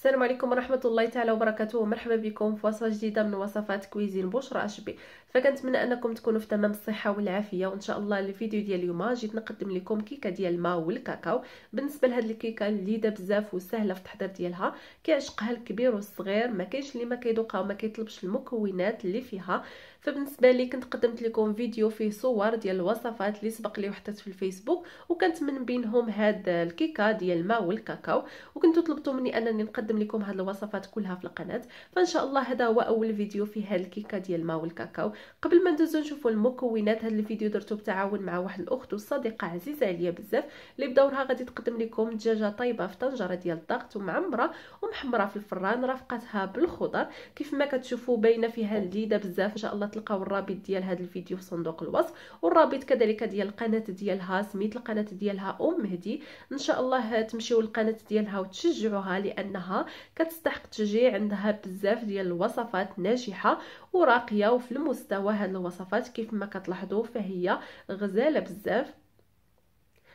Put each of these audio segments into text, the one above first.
السلام عليكم ورحمة الله تعالى وبركاته مرحبا بكم في وصفة جديدة من وصفات كويزين بشرى أشبي فكنتمنى أنكم تكونوا في تمام الصحة والعافية وإن شاء الله الفيديو ديال اليوم جيت نقدم لكم كيكة ديال الماء والكاكاو بالنسبة لهاد الكيكة لذيذة بزاف وسهلة في التحضير ديالها كيعشقها الكبير والصغير ما كاينش اللي ما كيدوقها وما كيطلبش المكونات اللي فيها فبالنسبة لي كنت قدمت لكم فيديو فيه صور ديال الوصفات اللي سبق لي وحطت في الفيسبوك وكنت من بينهم هاد الكيكة ديال الماء والكاكاو وكنتو طلبتو مني أنني نقدم نقدم لكم هاد الوصفات كلها في القناه فان شاء الله هذا هو اول فيديو في هذه الكيكه ديال الماء والكاكاو قبل ما ندوزو نشوفوا المكونات هاد الفيديو درتو بتعاون مع واحد الاخت وصديقه عزيزه عليا بزاف اللي بدورها غادي تقدم لكم دجاجه طايبه في طنجره ديال الضغط ومعمره ومحمره في الفران رافقتها بالخضر كيف ما كتشوفوا باينه فيها لذيذه بزاف ان شاء الله تلقاو الرابط ديال هذا الفيديو في صندوق الوصف والرابط كذلك ديال القناه ديالها سميت القناه ديالها ام مهدي ان شاء الله تمشيو للقناه ديالها وتشجعوها لانها كتستحق تجي عندها بزاف ديال الوصفات ناجحه وراقيه وفي المستوى هاد الوصفات كيف ما كتلاحظوا فهي غزاله بزاف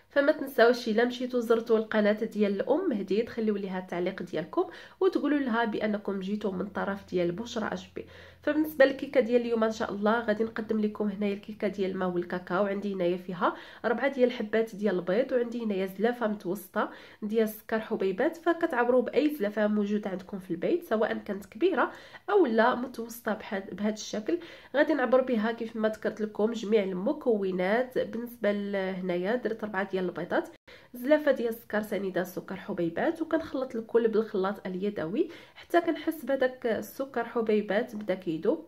فما تنساوش الا مشيتو زرتو القناه ديال الام مهدي تخليو ليها التعليق ديالكم وتقولوا لها بانكم جيتو من طرف ديال بشرى اجبي فبالنسبه للكيكه ديال اليوم ان شاء الله غادي نقدم لكم هنايا الكيكه ديال الماء والكاكاو عندي هنايا فيها ربعه ديال الحبات ديال البيض وعندي هنايا زلافه متوسطه ديال السكر حبيبات فكتعبروا باي زلافه موجوده عندكم في البيت سواء كانت كبيره او لا متوسطه بهذا الشكل غادي نعبر بها كيف ما ذكرت لكم جميع المكونات بالنسبه لهنايا درت ربعه ديال البيضات زلافه ديال السكر سنيده السكر حبيبات وكنخلط الكل بالخلاط اليدوي حتى كنحس بهذاك السكر حبيبات بدا كيذوب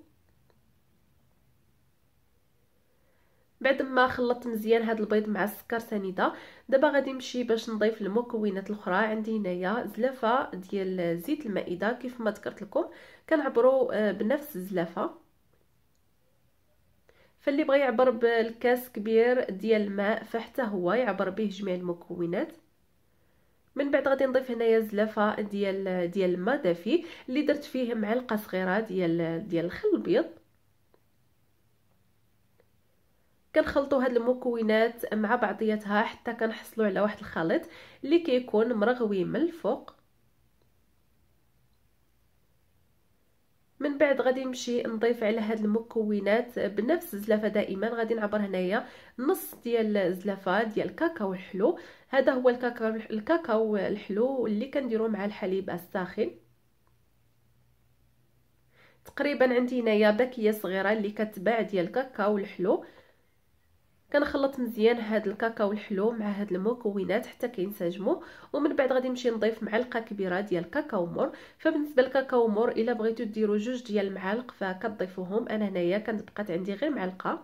بعد ما خلطت مزيان هذا البيض مع السكر سنيده دابا غادي نمشي باش نضيف المكونات الاخرى عندي هنايا زلافه ديال زيت المائده كيف ما ذكرت لكم كنعبروا آه، بنفس الزلافه فاللي بغى يعبر بالكاس كبير ديال الماء فحتى هو يعبر به جميع المكونات من بعد غادي نضيف هنايا زلافه ديال ديال الماء دافي اللي درت فيه معلقه صغيره ديال ديال الخل الابيض كنخلطوا هاد المكونات مع بعضياتها حتى كنحصلوا على واحد الخليط اللي كيكون مرغوي من الفوق من بعد غادي نمشي نضيف على هاد المكونات بنفس الزلافه دائما غادي نعبر هنايا نص ديال الزلافه ديال الكاكاو الحلو هذا هو الكاكاو الكاكاو الحلو اللي كنديرو مع الحليب الساخن تقريبا عندي هنايا باكيه صغيره اللي كتباع ديال الكاكاو الحلو كنخلط مزيان هاد الكاكاو الحلو مع هاد المكونات حتى كينسجموا ومن بعد غادي نمشي نضيف معلقه كبيره ديال الكاكاو مور فبالنسبه للكاكاو مور الا بغيتو ديروا جوج ديال المعالق فكتضيفوهم انا هنايا كانت بقات عندي غير معلقه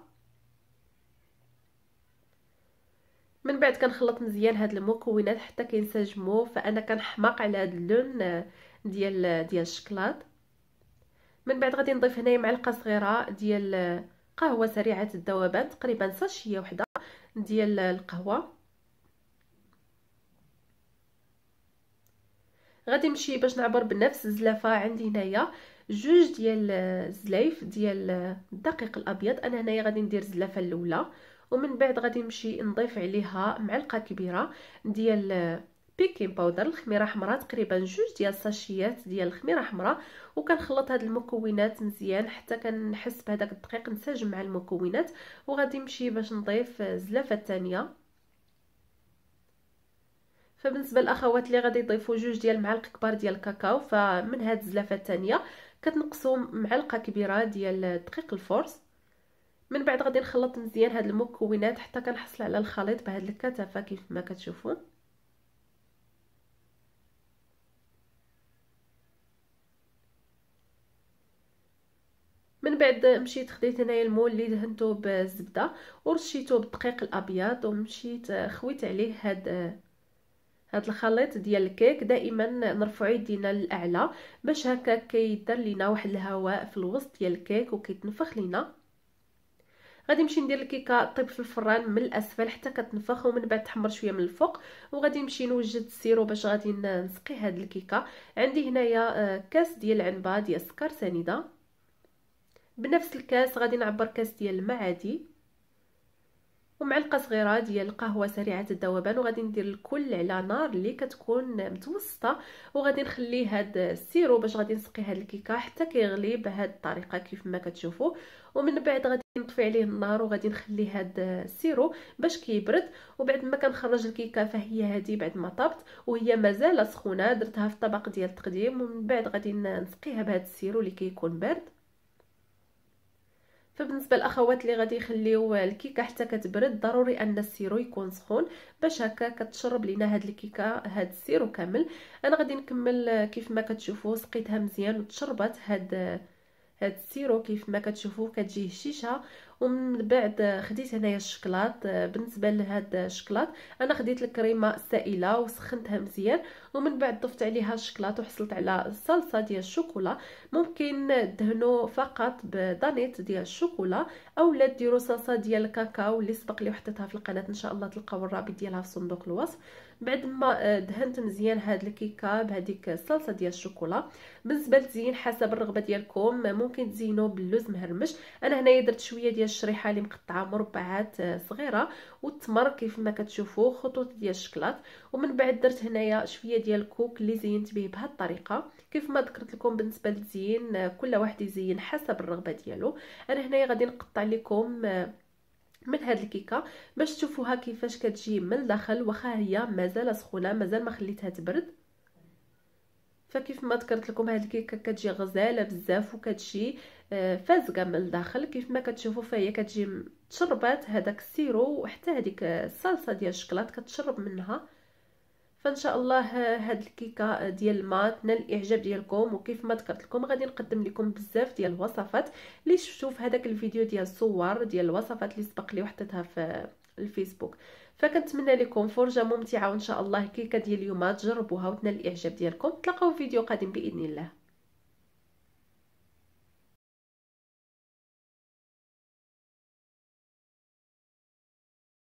من بعد كنخلط مزيان هاد المكونات حتى كينسجموا فانا كنحماق على هاد اللون ديال ديال الشكلاط من بعد غادي نضيف هنايا معلقه صغيره ديال قهوه سريعه الذوبان تقريبا ساشيه وحده ديال القهوه غادي نمشي باش نعبر بنفس الزلافه عندي هنايا جوج ديال الزلايف ديال الدقيق الابيض انا هنايا غادي ندير الزلافه الاولى ومن بعد غادي نمشي نضيف عليها معلقه كبيره ديال بيكين باودر الخميره حمراء تقريبا جوج ديال الساشيات ديال الخميره حمراء وكنخلط هاد المكونات مزيان حتى كنحس بهذاك الدقيق نسجم مع المكونات وغادي نمشي باش نضيف زلافه الثانيه فبالنسبه للاخوات اللي غادي يضيفوا جوج ديال المعالق كبار ديال الكاكاو فمن هاد الزلافه الثانيه كتنقصوا معلقه كبيره ديال دقيق الفورس من بعد غادي نخلط مزيان هاد المكونات حتى كنحصل على الخليط بهاد الكثافه كيف ما كتشوفوا من بعد مشيت خديت هنايا المول اللي دهنته بالزبده ورشيته بالدقيق الابيض ومشيت آه، خويت عليه هاد آه، هاد الخليط ديال الكيك دائما نرفعو يدينا للاعلى باش هكا كيدار لينا واحد الهواء في الوسط ديال الكيك وكيتنفخ لينا غادي نمشي ندير الكيكه طيب في الفران من الاسفل حتى كتنفخ ومن بعد تحمر شويه من الفوق وغادي نمشي نوجد السيرو باش غادي نسقي هاد الكيكه عندي هنايا آه، كاس ديال العنبه ديال السكر سنيده بنفس الكاس غادي نعبر كاس ديال الماء عادي ومعلقه صغيره ديال القهوه سريعه الذوبان وغادي ندير الكل على نار اللي كتكون متوسطه وغادي نخلي هاد السيرو باش غادي نسقي هاد الكيكه حتى كيغلي بهاد الطريقه كيف ما كتشوفوا ومن بعد غادي نطفي عليه النار وغادي نخلي هاد السيرو باش كيبرد وبعد ما كنخرج الكيكه فهي هادي بعد ما طابت وهي مازال سخونه درتها في طبق ديال التقديم ومن بعد غادي نسقيها بهاد السيرو اللي كيكون بارد فبالنسبه للاخوات اللي غادي يخليو الكيكه حتى كتبرد ضروري ان السيرو يكون سخون باش هكا كتشرب لينا هاد الكيكه هاد السيرو كامل انا غادي نكمل كيف ما كتشوفوا سقيتها مزيان وتشربت هاد هاد السيرو كيف ما كتشوفوه كتجي هشيشه ومن بعد خديت هنايا الشكلاط آه، بالنسبه لهاد الشكلاط انا خديت الكريمه السائله وسخنتها مزيان ومن بعد ضفت عليها الشكلاط وحصلت على الصلصه ديال الشوكولا ممكن دهنو فقط بدانيت ديال الشوكولا اولا ديروا صلصه ديال الكاكاو اللي سبق لي وحطيتها في القناه ان شاء الله تلقاو الرابط ديالها في صندوق الوصف بعد ما آه، دهنت مزيان هاد الكيكه بهذيك الصلصه ديال الشوكولا بالنسبه للتزيين حسب الرغبه ديالكم ممكن تزينو باللوز مهرمش انا هنايا درت شويه ديال الشريحه اللي مقطعه مربعات آه، صغيره والتمر كيف ما كتشوفوا خطوط ديال الشكلاط ومن بعد درت هنايا شويه ديال الكوك اللي زينت به بهذه الطريقه كيف ما ذكرت لكم بالنسبه للتزيين آه، كل واحد يزين حسب الرغبه ديالو انا هنايا غادي نقطع لكم من هاد الكيكه باش تشوفوها كيفاش كتجي من الداخل واخا هي مازال سخونه مازال ما خليتها تبرد فكيف ما ذكرت لكم هاد الكيكه كتجي غزاله بزاف وكتجي آه، فازقه من الداخل كيف ما كتشوفوا فهي كتجي تشربات هذاك السيرو وحتى هذيك الصلصه ديال الشكلاط كتشرب منها فان شاء الله هاد الكيكه ديال الماء تنال الاعجاب ديالكم وكيف ما ذكرت لكم غادي نقدم لكم بزاف ديال الوصفات اللي شفتو في هذاك الفيديو ديال الصور ديال الوصفات اللي سبق لي وحطيتها في الفيسبوك فكنتمنى لكم فرجه ممتعه وان شاء الله الكيكه ديال اليوم تجربوها وتنال الاعجاب ديالكم تلقاو في فيديو قادم باذن الله